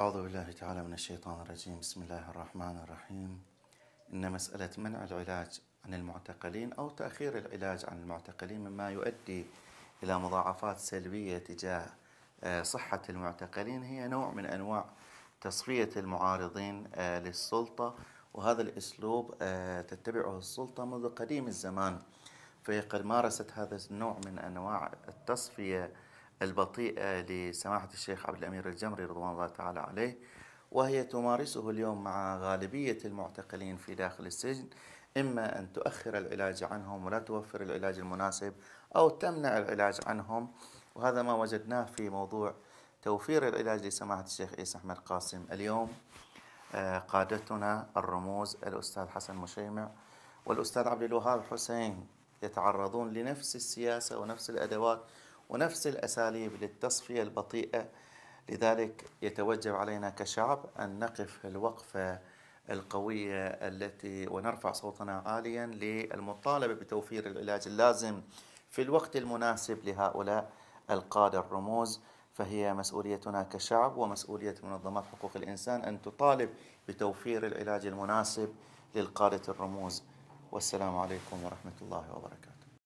أعوذ بالله تعالى من الشيطان الرجيم بسم الله الرحمن الرحيم إن مسألة منع العلاج عن المعتقلين أو تأخير العلاج عن المعتقلين مما يؤدي إلى مضاعفات سلبية تجاه آه، صحة المعتقلين هي نوع من أنواع تصفية المعارضين آه، للسلطة وهذا الأسلوب آه، تتبعه السلطة منذ قديم الزمان فقد مارست هذا النوع من أنواع التصفية البطيئة لسماحة الشيخ عبد الأمير الجمري رضوان الله تعالى عليه وهي تمارسه اليوم مع غالبية المعتقلين في داخل السجن إما أن تؤخر العلاج عنهم ولا توفر العلاج المناسب أو تمنع العلاج عنهم وهذا ما وجدناه في موضوع توفير العلاج لسماحة الشيخ عيسى أحمد قاسم اليوم آه، قادتنا الرموز الأستاذ حسن مشيمع والأستاذ عبد الوهاب حسين يتعرضون لنفس السياسة ونفس الأدوات ونفس الأساليب للتصفية البطيئة لذلك يتوجب علينا كشعب أن نقف الوقفة القوية التي ونرفع صوتنا عاليا للمطالبة بتوفير العلاج اللازم في الوقت المناسب لهؤلاء القادة الرموز فهي مسؤوليتنا كشعب ومسؤولية منظمات حقوق الإنسان أن تطالب بتوفير العلاج المناسب للقادة الرموز والسلام عليكم ورحمة الله وبركاته